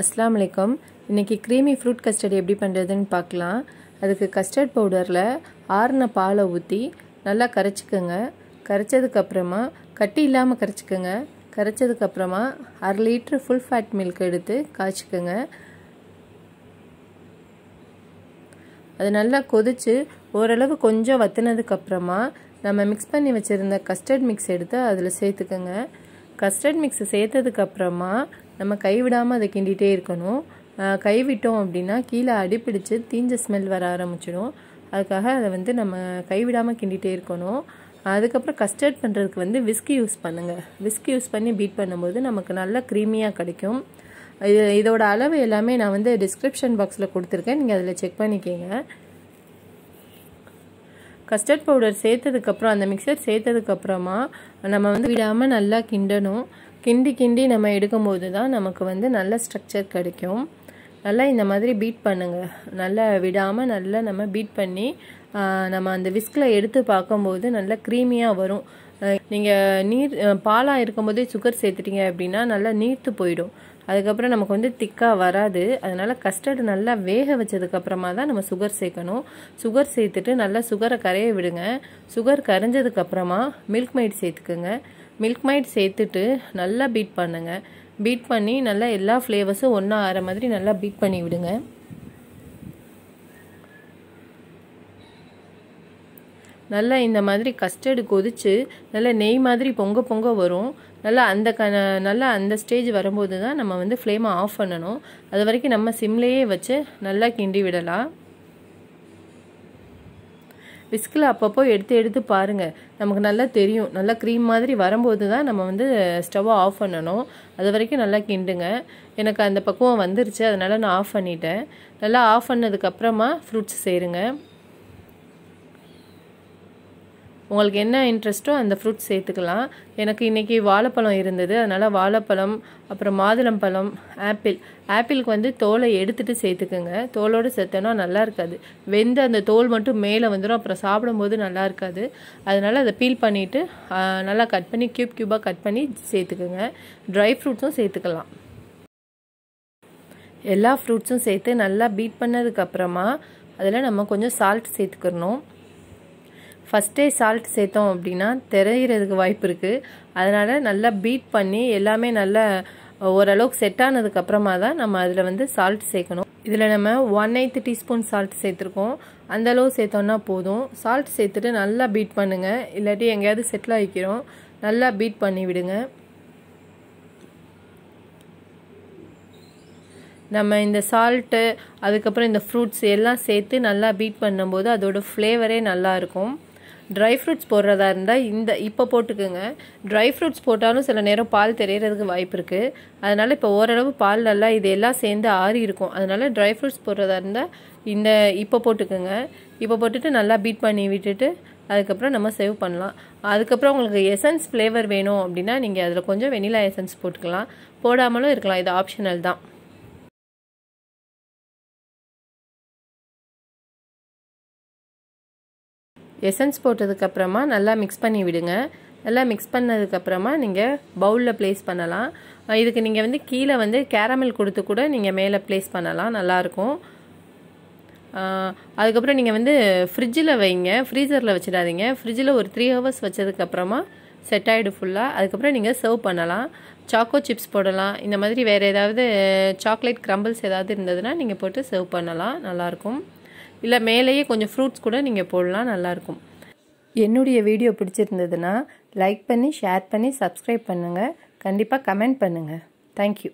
அஸ்லாம் வலைக்கம் இன்றைக்கி க்ரீமி ஃப்ரூட் கஸ்டர்ட் எப்படி பண்ணுறதுன்னு பார்க்கலாம் அதுக்கு கஸ்டர்ட் பவுடரில் ஆறுன பாலை ஊற்றி நல்லா கரைச்சிக்கோங்க கரைச்சதுக்கப்புறமா கட்டி இல்லாமல் கரைச்சிக்கோங்க கரைச்சதுக்கப்புறமா அரை லிட்ரு ஃபுல் ஃபேட் மில்க் எடுத்து காய்ச்சிக்கோங்க அது நல்லா கொதித்து ஓரளவு கொஞ்சம் வத்தினதுக்கப்புறமா நம்ம மிக்ஸ் பண்ணி வச்சுருந்த கஸ்டர்ட் மிக்ஸ் எடுத்து அதில் சேர்த்துக்கோங்க கஸ்டர்ட் மிக்ஸை சேர்த்ததுக்கப்புறமா நம்ம கைவிடாமல் அதை கிண்டிகிட்டே இருக்கணும் கைவிட்டோம் அப்படின்னா கீழே அடிப்பிடிச்சு தீஞ்ச ஸ்மெல் வர ஆரம்பிச்சிடும் அதுக்காக அதை வந்து நம்ம கைவிடாமல் கிண்டிகிட்டே இருக்கணும் அதுக்கப்புறம் கஸ்டர்ட் பண்ணுறதுக்கு வந்து விஸ்கி யூஸ் பண்ணுங்கள் விஸ்கி யூஸ் பண்ணி பீட் பண்ணும்போது நமக்கு நல்லா க்ரீமியாக கிடைக்கும் இது இதோட அளவு எல்லாமே நான் வந்து டிஸ்கிரிப்ஷன் பாக்ஸில் கொடுத்துருக்கேன் நீங்கள் அதில் செக் பண்ணிக்கோங்க கஸ்டர்ட் பவுடர் சேர்த்ததுக்கப்புறம் அந்த மிக்சர் சேர்த்ததுக்கப்புறமா நம்ம வந்து விடாமல் நல்லா கிண்டணும் கிண்டி கிண்டி நம்ம எடுக்கும்போது தான் நமக்கு வந்து நல்ல ஸ்ட்ரக்சர் கிடைக்கும் நல்லா இந்த மாதிரி பீட் பண்ணுங்கள் நல்லா விடாமல் நல்லா நம்ம பீட் பண்ணி நம்ம அந்த விஸ்கில் எடுத்து பார்க்கும்போது நல்லா க்ரீமியாக வரும் நீங்கள் நீர் பாலாக இருக்கும்போதே சுகர் சேர்த்துட்டீங்க அப்படின்னா நல்லா நீர்த்து போயிடும் அதுக்கப்புறம் நமக்கு வந்து திக்காக வராது அதனால் கஸ்டர்டு நல்லா வேக வச்சதுக்கப்புறமா தான் நம்ம சுகர் சேர்க்கணும் சுகர் சேர்த்துட்டு நல்லா சுகரை கரைய விடுங்க சுகர் கரைஞ்சதுக்கப்புறமா மில்க் மைட் சேர்த்துக்குங்க மில்க் மைட் சேர்த்துட்டு நல்லா பீட் பண்ணுங்கள் பீட் பண்ணி நல்லா எல்லா ஃப்ளேவர்ஸும் ஒன்றா ஆகிற மாதிரி நல்லா பீட் பண்ணி விடுங்க நல்லா இந்த மாதிரி கஸ்டர்டு கொதித்து நல்லா நெய் மாதிரி பொங்க பொங்க வரும் நல்லா அந்த க நல்லா அந்த ஸ்டேஜ் வரும்போது தான் நம்ம வந்து ஃப்ளேமை ஆஃப் பண்ணணும் அது வரைக்கும் நம்ம சிம்லேயே வச்சு நல்லா கிண்டி விடலாம் விஸ்கில் அப்பப்போ எடுத்து எடுத்து பாருங்கள் நமக்கு நல்லா தெரியும் நல்லா க்ரீம் மாதிரி வரும்போது தான் நம்ம வந்து ஸ்டவ்வை ஆஃப் பண்ணணும் அது வரைக்கும் நல்லா கிண்டுங்க எனக்கு அந்த பக்குவம் வந்துருச்சு அதனால் நான் ஆஃப் பண்ணிட்டேன் நல்லா ஆஃப் பண்ணதுக்கப்புறமா ஃப்ரூட்ஸ் சேருங்க உங்களுக்கு என்ன இன்ட்ரெஸ்ட்டோ அந்த ஃப்ரூட் சேர்த்துக்கலாம் எனக்கு இன்றைக்கி வாழைப்பழம் இருந்தது அதனால் வாழைப்பழம் அப்புறம் மாதுளம்பழம் ஆப்பிள் ஆப்பிளுக்கு வந்து தோலை எடுத்துகிட்டு சேர்த்துக்குங்க தோலோடு சேர்த்தோன்னா நல்லா இருக்காது வெந்து அந்த தோல் மட்டும் மேலே வந்துடும் அப்புறம் சாப்பிடும்போது நல்லா இருக்காது அதனால் அதை பீல் பண்ணிவிட்டு நல்லா கட் பண்ணி க்யூப் க்யூப்பாக கட் பண்ணி சேர்த்துக்குங்க ட்ரை ஃப்ரூட்ஸும் சேர்த்துக்கலாம் எல்லா ஃப்ரூட்ஸும் சேர்த்து நல்லா பீட் பண்ணதுக்கப்புறமா அதில் நம்ம கொஞ்சம் சால்ட் சேர்த்துக்கிறணும் ஃபஸ்ட்டே சால்ட் சேர்த்தோம் அப்படின்னா திரையிறதுக்கு வாய்ப்பு இருக்குது அதனால் நல்லா பீட் பண்ணி எல்லாமே நல்லா ஓரளவுக்கு செட் ஆனதுக்கப்புறமா தான் நம்ம அதில் வந்து சால்ட் சேர்க்கணும் இதில் நம்ம ஒன் எய்த் டீஸ்பூன் சால்ட் சேர்த்துருக்கோம் அந்தளவு சேர்த்தோன்னா போதும் சால்ட் சேர்த்துட்டு நல்லா பீட் பண்ணுங்கள் இல்லாட்டி எங்கேயாவது செட்டில் ஆகிக்கிறோம் நல்லா பீட் பண்ணி விடுங்க நம்ம இந்த சால்ட்டு அதுக்கப்புறம் இந்த ஃப்ரூட்ஸ் எல்லாம் சேர்த்து நல்லா பீட் பண்ணும்போது அதோடய ஃப்ளேவரே நல்லாயிருக்கும் ட்ரை ஃப்ரூட்ஸ் போடுறதா இருந்தால் இந்த இப்போ போட்டுக்கோங்க ட்ரை ஃப்ரூட்ஸ் போட்டாலும் சில நேரம் பால் தெரியறதுக்கு வாய்ப்பு இருக்குது அதனால் இப்போ ஓரளவு பால் நல்லா இது எல்லாம் சேர்ந்து ஆறி இருக்கும் அதனால் ட்ரை ஃப்ரூட்ஸ் போடுறதா இருந்தால் இந்த இப்போ போட்டுக்கோங்க இப்போ போட்டுட்டு நல்லா பீட் பண்ணி விட்டுட்டு அதுக்கப்புறம் நம்ம சேவ் பண்ணலாம் அதுக்கப்புறம் உங்களுக்கு எசன்ஸ் ஃப்ளேவர் வேணும் அப்படின்னா நீங்கள் அதில் கொஞ்சம் வெனிலா எசன்ஸ் போட்டுக்கலாம் போடாமலும் இருக்கலாம் இது ஆப்ஷனல் தான் எசன்ஸ் போட்டதுக்கப்புறமா நல்லா மிக்ஸ் பண்ணி விடுங்க நல்லா மிக்ஸ் பண்ணதுக்கப்புறமா நீங்கள் பவுலில் ப்ளேஸ் பண்ணலாம் இதுக்கு நீங்கள் வந்து கீழே வந்து கேரமல் கொடுத்து கூட நீங்கள் மேலே ப்ளேஸ் பண்ணலாம் நல்லாயிருக்கும் அதுக்கப்புறம் நீங்கள் வந்து ஃப்ரிட்ஜில் வைங்க ஃப்ரீசரில் வச்சிடாதீங்க ஃப்ரிட்ஜில் ஒரு த்ரீ ஹவர்ஸ் வச்சதுக்கப்புறமா செட் ஆகிடும் ஃபுல்லாக அதுக்கப்புறம் நீங்கள் சர்வ் பண்ணலாம் சாக்கோ சிப்ஸ் போடலாம் இந்த மாதிரி வேறு ஏதாவது சாக்லேட் க்ரம்பிள்ஸ் ஏதாவது இருந்ததுன்னா நீங்கள் போட்டு சர்வ் பண்ணலாம் நல்லாயிருக்கும் இல்லை மேலேயே கொஞ்சம் ஃப்ரூட்ஸ் கூட நீங்கள் போடலாம் நல்லாயிருக்கும் என்னுடைய வீடியோ பிடிச்சிருந்ததுன்னா லைக் பண்ணி ஷேர் பண்ணி சப்ஸ்கிரைப் பண்ணுங்கள் கண்டிப்பாக கமெண்ட் பண்ணுங்கள் தேங்க்யூ